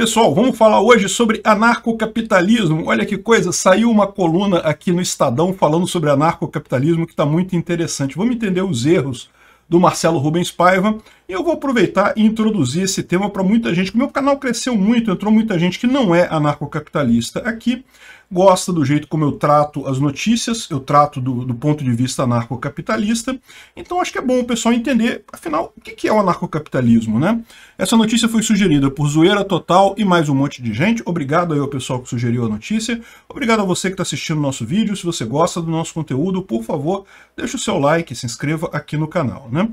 Pessoal, vamos falar hoje sobre anarcocapitalismo. Olha que coisa, saiu uma coluna aqui no Estadão falando sobre anarcocapitalismo que está muito interessante. Vamos entender os erros do Marcelo Rubens Paiva. E eu vou aproveitar e introduzir esse tema para muita gente, O meu canal cresceu muito, entrou muita gente que não é anarcocapitalista aqui gosta do jeito como eu trato as notícias, eu trato do, do ponto de vista anarcocapitalista. Então acho que é bom o pessoal entender, afinal, o que é o anarcocapitalismo, né? Essa notícia foi sugerida por Zoeira Total e mais um monte de gente. Obrigado aí ao pessoal que sugeriu a notícia. Obrigado a você que está assistindo o nosso vídeo. Se você gosta do nosso conteúdo, por favor, deixa o seu like, se inscreva aqui no canal, né?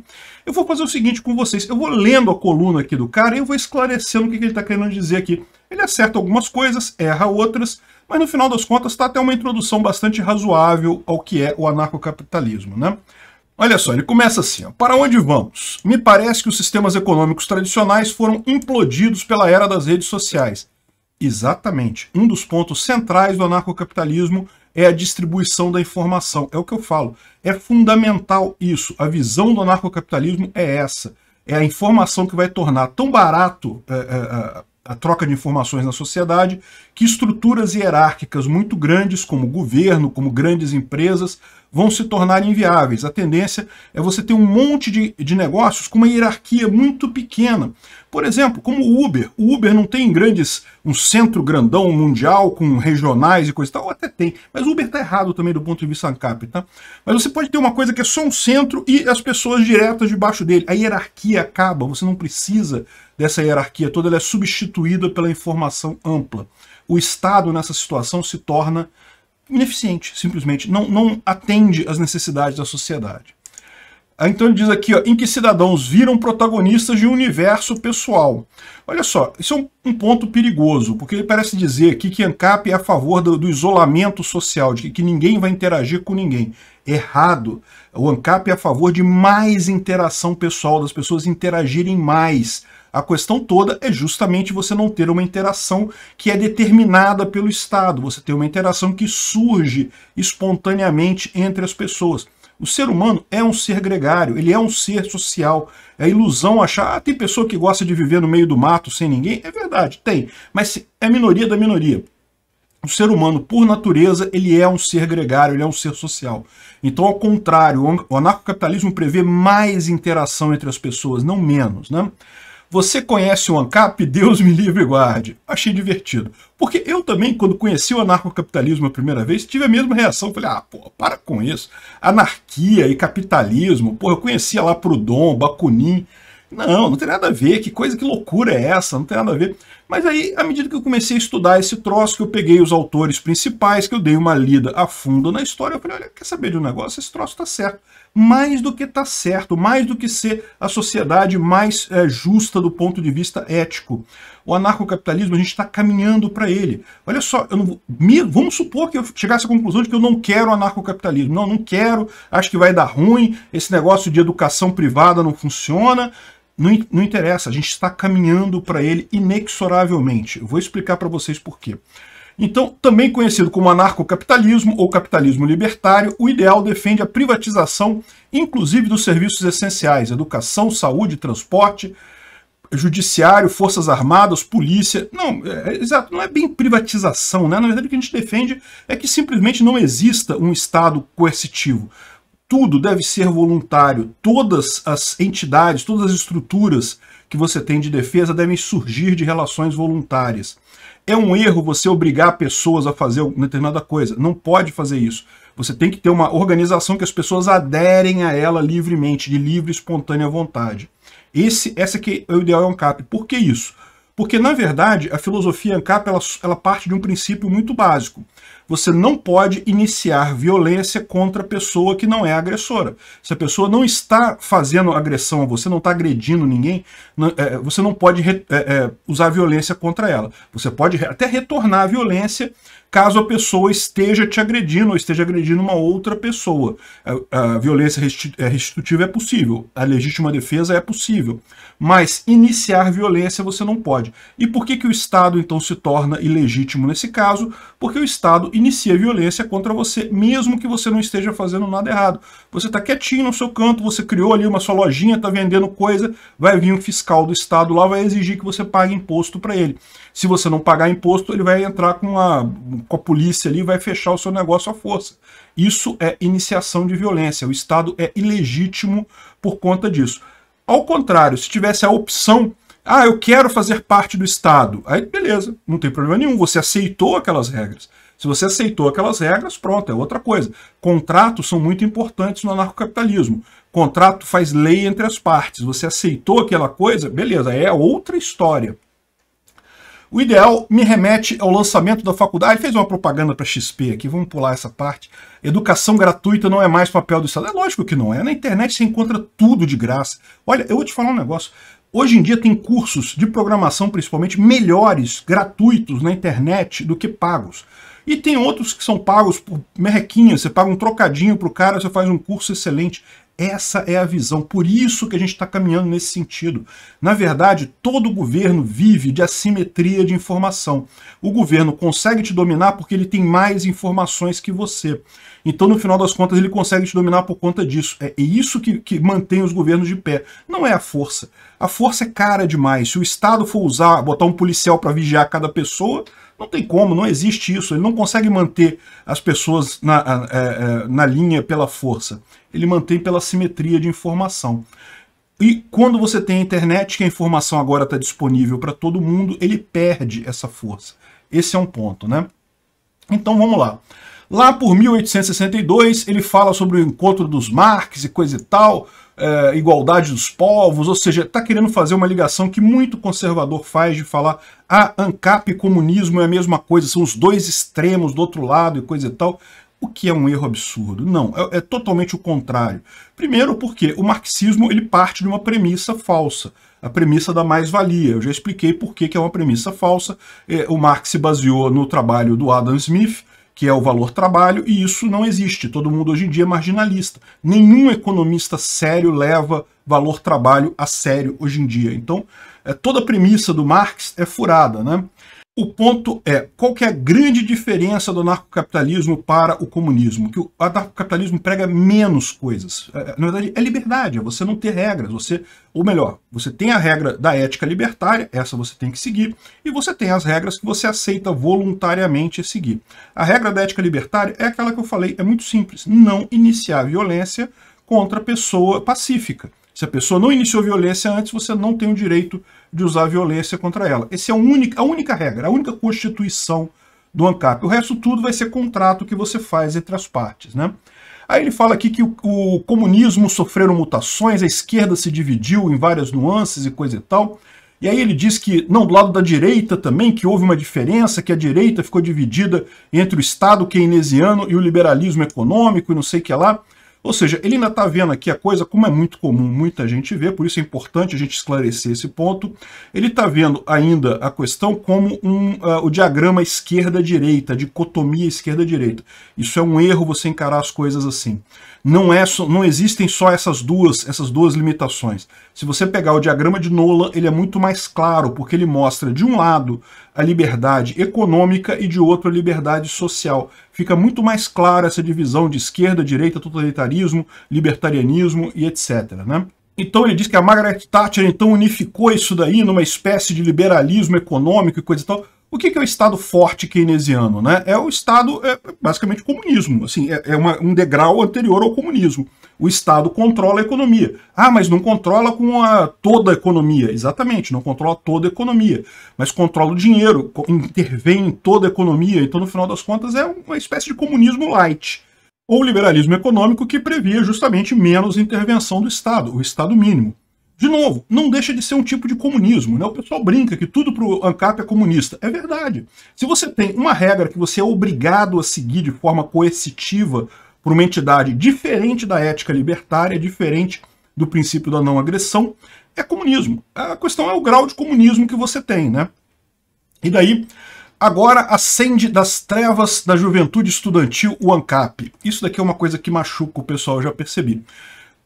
Eu vou fazer o seguinte com vocês. Eu vou lendo a coluna aqui do cara e eu vou esclarecendo o que ele está querendo dizer aqui. Ele acerta algumas coisas, erra outras, mas no final das contas está até uma introdução bastante razoável ao que é o anarcocapitalismo, né? Olha só, ele começa assim: ó, para onde vamos? Me parece que os sistemas econômicos tradicionais foram implodidos pela era das redes sociais. Exatamente. Um dos pontos centrais do anarcocapitalismo é a distribuição da informação. É o que eu falo. É fundamental isso. A visão do anarcocapitalismo é essa. É a informação que vai tornar tão barato é, é, a troca de informações na sociedade, que estruturas hierárquicas muito grandes, como governo, como grandes empresas, vão se tornar inviáveis. A tendência é você ter um monte de, de negócios com uma hierarquia muito pequena. Por exemplo, como o Uber. O Uber não tem grandes, um centro grandão mundial com regionais e coisa e tal, ou até tem, mas o Uber está errado também do ponto de vista ANCAP, tá? Mas você pode ter uma coisa que é só um centro e as pessoas diretas debaixo dele. A hierarquia acaba, você não precisa dessa hierarquia toda ela é substituída pela informação ampla. O Estado, nessa situação, se torna ineficiente, simplesmente. Não, não atende às necessidades da sociedade. Então ele diz aqui, ó, em que cidadãos viram protagonistas de um universo pessoal. Olha só, isso é um, um ponto perigoso, porque ele parece dizer aqui que ANCAP é a favor do, do isolamento social, de que, que ninguém vai interagir com ninguém. Errado. O ANCAP é a favor de mais interação pessoal, das pessoas interagirem mais a questão toda é justamente você não ter uma interação que é determinada pelo Estado, você ter uma interação que surge espontaneamente entre as pessoas. O ser humano é um ser gregário, ele é um ser social. É ilusão achar, ah, tem pessoa que gosta de viver no meio do mato sem ninguém. É verdade, tem, mas é minoria da minoria. O ser humano, por natureza, ele é um ser gregário, ele é um ser social. Então, ao contrário, o anarcocapitalismo prevê mais interação entre as pessoas, não menos, né? Você conhece o ANCAP? Deus me livre e guarde. Achei divertido. Porque eu também, quando conheci o anarcocapitalismo a primeira vez, tive a mesma reação. Falei, ah, pô, para com isso. Anarquia e capitalismo. Pô, eu conhecia lá Proudhon, Bakunin. Não, não tem nada a ver, que coisa, que loucura é essa, não tem nada a ver. Mas aí, à medida que eu comecei a estudar esse troço, que eu peguei os autores principais, que eu dei uma lida a fundo na história, eu falei, olha, quer saber de um negócio? Esse troço tá certo. Mais do que tá certo, mais do que ser a sociedade mais é, justa do ponto de vista ético. O anarcocapitalismo, a gente está caminhando para ele. Olha só, não, me, vamos supor que eu chegasse à conclusão de que eu não quero anarcocapitalismo. Não, não quero, acho que vai dar ruim, esse negócio de educação privada não funciona, não, não interessa, a gente está caminhando para ele inexoravelmente. Eu vou explicar para vocês por quê. Então, também conhecido como anarcocapitalismo ou capitalismo libertário, o ideal defende a privatização, inclusive dos serviços essenciais, educação, saúde, transporte, judiciário, forças armadas, polícia. Não, é, é, exato, é, não é bem privatização, né? Na verdade, o que a gente defende é que simplesmente não exista um Estado coercitivo tudo deve ser voluntário. Todas as entidades, todas as estruturas que você tem de defesa devem surgir de relações voluntárias. É um erro você obrigar pessoas a fazer determinada coisa. Não pode fazer isso. Você tem que ter uma organização que as pessoas aderem a ela livremente, de livre e espontânea vontade. Esse, essa é o ideal é um cap. Por que isso? Porque, na verdade, a filosofia ANCAP ela, ela parte de um princípio muito básico. Você não pode iniciar violência contra a pessoa que não é agressora. Se a pessoa não está fazendo agressão a você, não está agredindo ninguém, não, é, é você não pode re, é, é, usar violência contra ela. Você pode até retornar a violência caso a pessoa esteja te agredindo ou esteja agredindo uma outra pessoa. A, a violência é, restitutiva é possível, a legítima defesa é possível, mas iniciar violência você não pode. E por que, que o Estado então se torna ilegítimo nesse caso? Porque o Estado inicia violência contra você, mesmo que você não esteja fazendo nada errado. Você está quietinho no seu canto, você criou ali uma sua lojinha, está vendendo coisa, vai vir um fiscal do Estado lá, vai exigir que você pague imposto para ele. Se você não pagar imposto, ele vai entrar com a com a polícia ali vai fechar o seu negócio à força. Isso é iniciação de violência. O Estado é ilegítimo por conta disso. Ao contrário, se tivesse a opção, ah, eu quero fazer parte do Estado, aí beleza, não tem problema nenhum, você aceitou aquelas regras. Se você aceitou aquelas regras, pronto, é outra coisa. Contratos são muito importantes no anarcocapitalismo. Contrato faz lei entre as partes. Você aceitou aquela coisa, beleza, é outra história. O ideal me remete ao lançamento da faculdade. ele fez uma propaganda para XP aqui, vamos pular essa parte. Educação gratuita não é mais papel do Estado. É lógico que não é. Na internet você encontra tudo de graça. Olha, eu vou te falar um negócio. Hoje em dia tem cursos de programação, principalmente, melhores, gratuitos na internet do que pagos. E tem outros que são pagos por merrequinha, você paga um trocadinho pro cara, você faz um curso excelente. Essa é a visão, por isso que a gente está caminhando nesse sentido. Na verdade, todo governo vive de assimetria de informação. O governo consegue te dominar porque ele tem mais informações que você. Então, no final das contas, ele consegue te dominar por conta disso. É, é isso que, que mantém os governos de pé. Não é a força. A força é cara demais. Se o Estado for usar, botar um policial para vigiar cada pessoa, não tem como, não existe isso. Ele não consegue manter as pessoas na, é, é, na linha pela força. Ele mantém pela simetria de informação. E quando você tem a internet, que a informação agora está disponível para todo mundo, ele perde essa força. Esse é um ponto, né? Então vamos lá. Lá por 1862, ele fala sobre o encontro dos Marx e coisa e tal, é, igualdade dos povos, ou seja, está querendo fazer uma ligação que muito conservador faz de falar ah, ANCAP e comunismo é a mesma coisa, são os dois extremos do outro lado e coisa e tal. O que é um erro absurdo? Não, é, é totalmente o contrário. Primeiro porque o marxismo ele parte de uma premissa falsa a premissa da mais-valia. Eu já expliquei por que, que é uma premissa falsa. É, o Marx se baseou no trabalho do Adam Smith, que é o valor trabalho, e isso não existe. Todo mundo hoje em dia é marginalista. Nenhum economista sério leva valor trabalho a sério hoje em dia. Então, é, toda a premissa do Marx é furada, né? O ponto é, qual que é a grande diferença do anarcocapitalismo para o comunismo? Que o anarcocapitalismo prega menos coisas. É, é, na verdade, é liberdade, é você não ter regras. Você, ou melhor, você tem a regra da ética libertária, essa você tem que seguir, e você tem as regras que você aceita voluntariamente seguir. A regra da ética libertária é aquela que eu falei, é muito simples. Não iniciar violência contra a pessoa pacífica. Se a pessoa não iniciou violência antes, você não tem o direito de usar violência contra ela. Essa é a única, a única regra, a única constituição do ANCAP. O resto tudo vai ser contrato que você faz entre as partes. Né? Aí ele fala aqui que o, o comunismo sofreram mutações, a esquerda se dividiu em várias nuances e coisa e tal. E aí ele diz que, não, do lado da direita também, que houve uma diferença, que a direita ficou dividida entre o Estado keynesiano e o liberalismo econômico e não sei o que lá. Ou seja, ele ainda está vendo aqui a coisa, como é muito comum muita gente ver, por isso é importante a gente esclarecer esse ponto, ele está vendo ainda a questão como um, uh, o diagrama esquerda-direita, dicotomia esquerda-direita. Isso é um erro você encarar as coisas assim. Não, é só não existem só essas duas, essas duas limitações. Se você pegar o diagrama de Nolan, ele é muito mais claro, porque ele mostra de um lado a liberdade econômica e de outro a liberdade social. Fica muito mais clara essa divisão de esquerda, direita, totalitarismo, libertarianismo e etc. Né? Então ele diz que a Margaret Thatcher então unificou isso daí numa espécie de liberalismo econômico e coisa e tal. O que, é o Estado forte keynesiano? Né? É o Estado, é, basicamente, comunismo. Assim, é, é uma, um degrau anterior ao comunismo. O Estado controla a economia. Ah, mas não controla com a, toda a economia. Exatamente, não controla toda a economia. Mas controla o dinheiro, intervém em toda a economia. Então, no final das contas, é uma espécie de comunismo light. Ou liberalismo econômico que previa justamente menos intervenção do Estado, o Estado mínimo. De novo, não deixa de ser um tipo de comunismo. Né? O pessoal brinca que tudo para o ANCAP é comunista. É verdade. Se você tem uma regra que você é obrigado a seguir de forma coercitiva por uma entidade diferente da ética libertária, diferente do princípio da não agressão, é comunismo. A questão é o grau de comunismo que você tem, né? E daí, agora acende das trevas da juventude estudantil o ANCAP. Isso daqui é uma coisa que machuca o pessoal, já percebi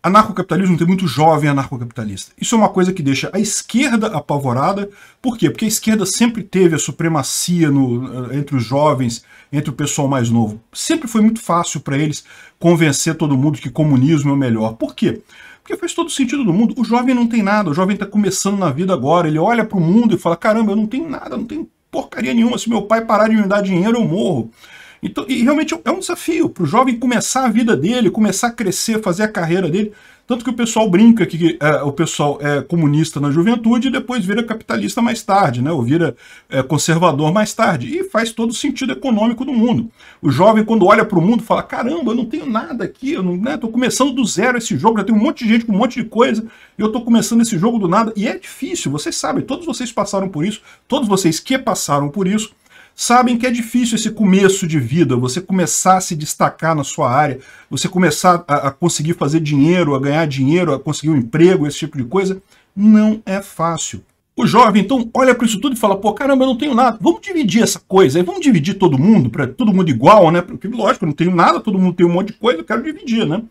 anarcocapitalismo tem muito jovem anarcocapitalista. Isso é uma coisa que deixa a esquerda apavorada. Por quê? Porque a esquerda sempre teve a supremacia no, eh, entre os jovens, entre o pessoal mais novo. Sempre foi muito fácil para eles convencer todo mundo que comunismo é o melhor. Por quê? Porque faz todo sentido do mundo. O jovem não tem nada, o jovem está começando na vida agora, ele olha para o mundo e fala, caramba, eu não tenho nada, não tenho porcaria nenhuma, se meu pai parar de me dar dinheiro eu morro. Então, e realmente é um desafio para o jovem começar a vida dele, começar a crescer, fazer a carreira dele. Tanto que o pessoal brinca que é, o pessoal é comunista na juventude e depois vira capitalista mais tarde, né? ou vira é, conservador mais tarde. E faz todo o sentido econômico do mundo. O jovem, quando olha para o mundo, fala: caramba, eu não tenho nada aqui, eu estou né? começando do zero esse jogo, já tem um monte de gente com um monte de coisa, e eu estou começando esse jogo do nada. E é difícil, vocês sabem, todos vocês passaram por isso, todos vocês que passaram por isso sabem que é difícil esse começo de vida, você começar a se destacar na sua área, você começar a, a conseguir fazer dinheiro, a ganhar dinheiro, a conseguir um emprego, esse tipo de coisa. Não é fácil. O jovem, então, olha para isso tudo e fala, pô, caramba, eu não tenho nada. Vamos dividir essa coisa aí, vamos dividir todo mundo, para todo mundo igual, né? Porque, lógico, eu não tenho nada, todo mundo tem um monte de coisa, eu quero dividir, né?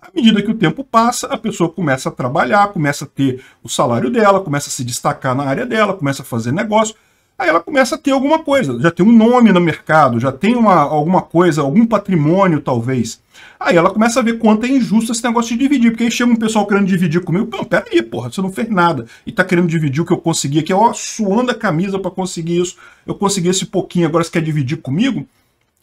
À medida que o tempo passa, a pessoa começa a trabalhar, começa a ter o salário dela, começa a se destacar na área dela, começa a fazer negócio, aí ela começa a ter alguma coisa, já tem um nome no mercado, já tem uma, alguma coisa, algum patrimônio talvez. Aí ela começa a ver quanto é injusto esse negócio de dividir, porque aí chega um pessoal querendo dividir comigo, não, peraí, porra, você não fez nada, e tá querendo dividir o que eu consegui aqui, ó, suando a camisa para conseguir isso, eu consegui esse pouquinho, agora você quer dividir comigo?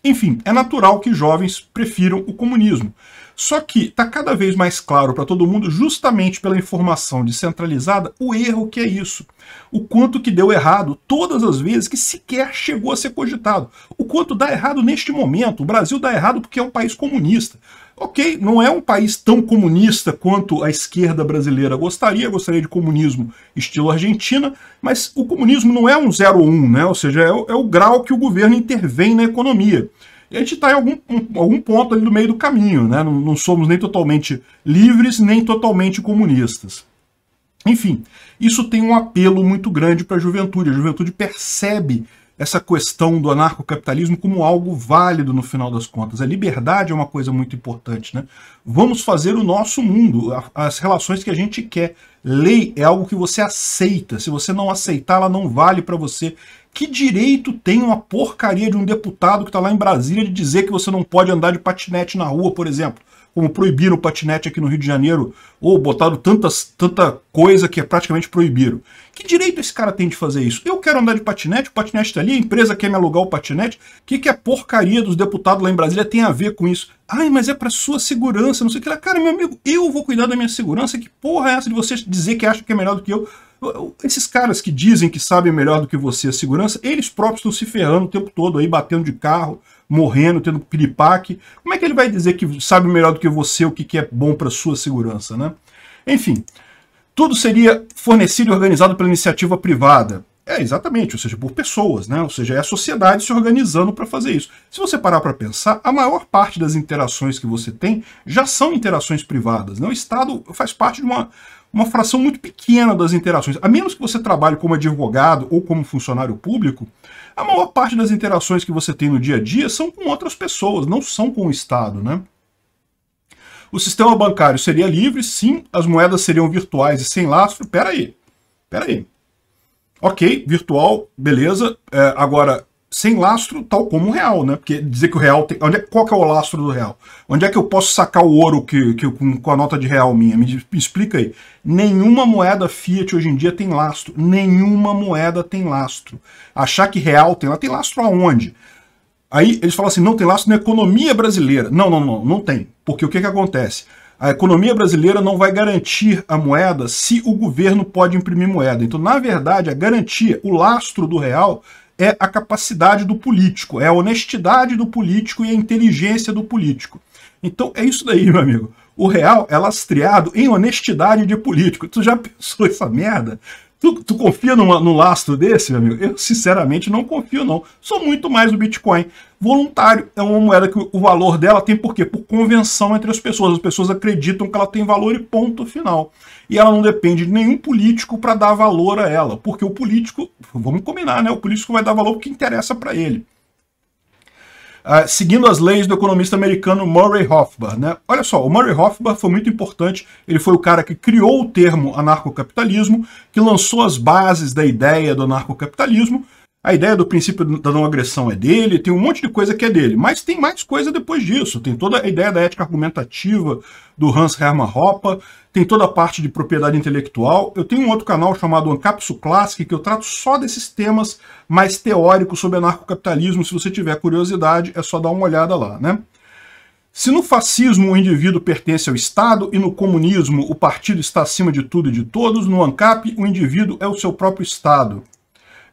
Enfim, é natural que jovens prefiram o comunismo. Só que está cada vez mais claro para todo mundo, justamente pela informação descentralizada, o erro que é isso. O quanto que deu errado todas as vezes que sequer chegou a ser cogitado. O quanto dá errado neste momento. O Brasil dá errado porque é um país comunista. Ok, não é um país tão comunista quanto a esquerda brasileira gostaria, gostaria de comunismo estilo Argentina, mas o comunismo não é um 0-1, né? ou seja, é o, é o, grau que o governo intervém na economia. E a gente está em algum, um, algum ponto ali no meio do caminho, né? Não, não somos nem totalmente livres, nem totalmente comunistas. Enfim, isso tem um apelo muito grande para a juventude. A juventude percebe essa questão do anarcocapitalismo como algo válido no final das contas. A liberdade é uma coisa muito importante. Né? Vamos fazer o nosso mundo, as relações que a gente quer. Lei é algo que você aceita. Se você não aceitar, ela não vale para você. Que direito tem uma porcaria de um deputado que está lá em Brasília de dizer que você não pode andar de patinete na rua, por exemplo? como proibiram o patinete aqui no Rio de Janeiro, ou botaram tantas, tanta coisa que é praticamente proibiram. Que direito esse cara tem de fazer isso? Eu quero andar de patinete, o patinete está ali, a empresa quer me alugar o patinete. O que, que a porcaria dos deputados lá em Brasília tem a ver com isso? Ai, mas é para sua segurança, não sei o que lá. Cara, meu amigo, eu vou cuidar da minha segurança. Que porra é essa de você dizer que acha que é melhor do que eu? Esses caras que dizem que sabem melhor do que você a segurança, eles próprios estão se ferrando o tempo todo aí, batendo de carro, morrendo, tendo piripaque. Como é que ele vai dizer que sabe melhor do que você o que, é bom para sua segurança, né? Enfim, tudo seria fornecido e organizado pela iniciativa privada. É, exatamente, ou seja, por pessoas, né? Ou seja, é a sociedade se organizando para fazer isso. Se você parar para pensar, a maior parte das interações que você tem já são interações privadas, né? O Estado faz parte de uma, uma fração muito pequena das interações. A menos que você trabalhe como advogado ou como funcionário público, a maior parte das interações que você tem no dia a dia são com outras pessoas, não são com o Estado, né? O sistema bancário seria livre, sim, as moedas seriam virtuais e sem lastro. Peraí, peraí. Ok, virtual, beleza. É, agora, sem lastro, tal como o real, né? Porque dizer que o real tem. Onde é, qual que é o lastro do real? Onde é que eu posso sacar o ouro que, que, com, com a nota de real minha? Me, me, explica aí. Nenhuma moeda fiat hoje em dia tem lastro. Nenhuma moeda tem lastro. Achar que real tem lá, tem lastro aonde? Aí eles falam assim: não tem lastro na economia brasileira. Não, não, não, não tem. Porque o que, que acontece? a economia brasileira não vai garantir a moeda se o governo pode imprimir moeda. Então, na verdade, a garantia, o lastro do real é a capacidade do político, é a honestidade do político e a inteligência do político. Então é isso daí, meu amigo. O real é lastreado em honestidade de político. Tu já pensou essa merda? Tu, tu confia no num lastro desse, meu amigo? Eu, sinceramente, não confio, não. Sou muito mais o Bitcoin. Voluntário é uma moeda que o valor dela tem por quê? Por convenção entre as pessoas. As pessoas acreditam que ela tem valor e ponto final. E ela não depende de nenhum político para dar valor a ela. Porque o político, vamos combinar, né? O político vai dar valor porque interessa para ele. Uh, seguindo as leis do economista americano Murray Hofbauer. Né? Olha só, o Murray Hofbauer foi muito importante, ele foi o cara que criou o termo anarcocapitalismo, que lançou as bases da ideia do anarcocapitalismo, a ideia do princípio da não agressão é dele, tem um monte de coisa que é dele, mas tem mais coisa depois disso. Tem toda a ideia da ética argumentativa do Hans Hermann Hoppe, tem toda a parte de propriedade intelectual. Eu tenho um outro canal chamado Ancapsu Classic, que eu trato só desses temas mais teóricos sobre anarcocapitalismo. Se você tiver curiosidade, é só dar uma olhada lá, né? Se no fascismo o indivíduo pertence ao Estado e no comunismo o partido está acima de tudo e de todos, no ANCAP o indivíduo é o seu próprio Estado.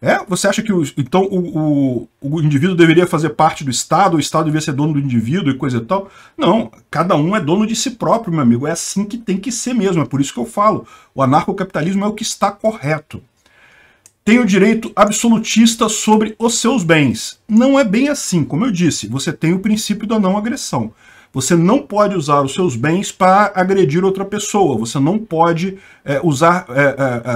É? Você acha que o, então o, o, o, indivíduo deveria fazer parte do Estado, o Estado deveria ser dono do indivíduo e coisa e tal? Não, cada um é dono de si próprio, meu amigo. É assim que tem que ser mesmo. É por isso que eu falo. O anarcocapitalismo é o que está correto. Tem o direito absolutista sobre os seus bens. Não é bem assim. Como eu disse, você tem o princípio da não agressão. Você não pode usar os seus bens para agredir outra pessoa. Você não pode é, usar, é, é,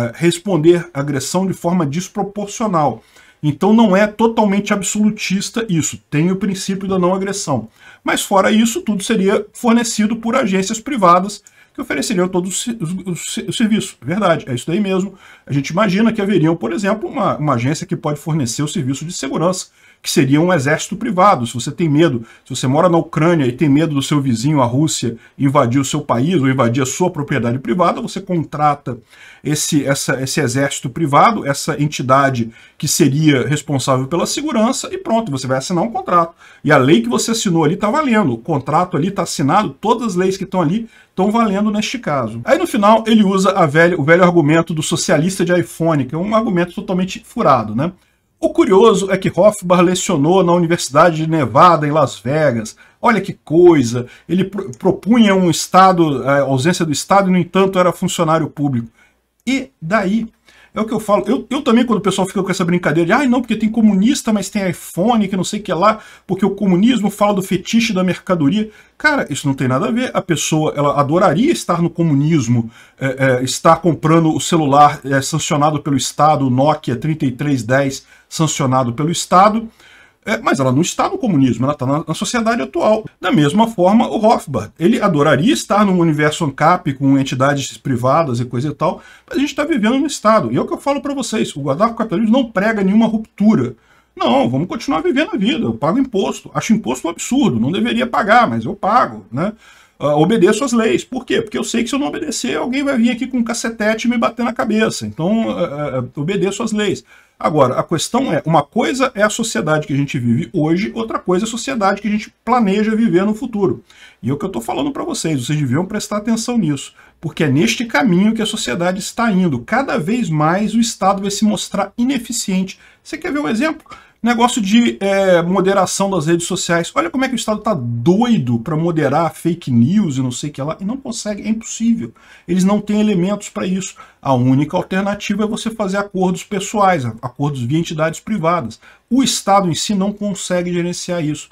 é responder agressão de forma desproporcional. Então não é totalmente absolutista isso, tem o princípio da não agressão. Mas fora isso, tudo seria fornecido por agências privadas que ofereceriam todo o serviço. É verdade, é isso aí mesmo. A gente imagina que haveriam, por exemplo, uma, uma agência que pode fornecer o serviço de segurança que seria um exército privado. Se você tem medo, se você mora na Ucrânia e tem medo do seu vizinho, a Rússia, invadir o seu país ou invadir a sua propriedade privada, você contrata esse, essa, esse exército privado, essa entidade que seria responsável pela segurança e pronto, você vai assinar um contrato. E a lei que você assinou ali está valendo, o contrato ali está assinado, todas as leis que estão ali estão valendo neste caso. Aí no final ele usa velha, o velho argumento do socialista de iPhone, que é um argumento totalmente furado, né? O curioso é que Hoffbar lecionou na Universidade de Nevada, em Las Vegas. Olha que coisa! Ele pro propunha um Estado, a eh, ausência do Estado, e, no entanto, era funcionário público. E daí é o que eu falo. Eu, eu também, quando o pessoal fica com essa brincadeira de, ai ah, não, porque tem comunista, mas tem iPhone, que não sei o que lá, porque o comunismo fala do fetiche da mercadoria. Cara, isso não tem nada a ver. A pessoa, ela adoraria estar no comunismo, é, é, estar comprando o celular é, sancionado pelo Estado, o Nokia 3310 sancionado pelo Estado, é, mas ela não está no comunismo, ela está na, na, sociedade atual. Da mesma forma, o Rothbard. Ele adoraria estar num universo ANCAP com entidades privadas e coisa e tal, mas a gente está vivendo no Estado. E é o que eu falo para vocês, o guarda-capitalismo não prega nenhuma ruptura. Não, vamos continuar vivendo a vida, eu pago imposto. Acho imposto um absurdo, não deveria pagar, mas eu pago, né? uh, obedeço as leis. Por quê? Porque eu sei que se eu não obedecer, alguém vai vir aqui com um cacetete e me bater na cabeça. Então, uh, uh, obedeço as leis. Agora, a questão é, uma coisa é a sociedade que a gente vive hoje, outra coisa é a sociedade que a gente planeja viver no futuro. E é o que eu estou falando para vocês, vocês deviam prestar atenção nisso, porque é neste caminho que a sociedade está indo. Cada vez mais o Estado vai se mostrar ineficiente. Você quer ver um exemplo? Negócio de é, moderação das redes sociais. Olha como é que o Estado está doido para moderar fake news e não sei o que lá. E não consegue, é impossível. Eles não têm elementos para isso. A única alternativa é você fazer acordos pessoais, acordos via entidades privadas. O Estado em si não consegue gerenciar isso.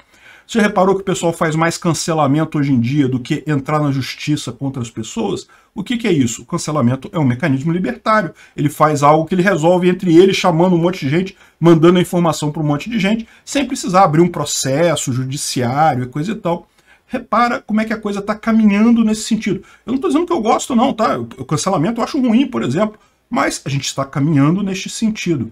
Você reparou que o pessoal faz mais cancelamento hoje em dia do que entrar na justiça contra as pessoas? O que, que é isso? O cancelamento é um mecanismo libertário. Ele faz algo que ele resolve entre ele, chamando um monte de gente, mandando a informação para um monte de gente, sem precisar abrir um processo judiciário e coisa e tal. Repara como é que a coisa está caminhando nesse sentido. Eu não estou dizendo que eu gosto, não, tá? O cancelamento eu acho ruim, por exemplo. Mas a gente está caminhando neste sentido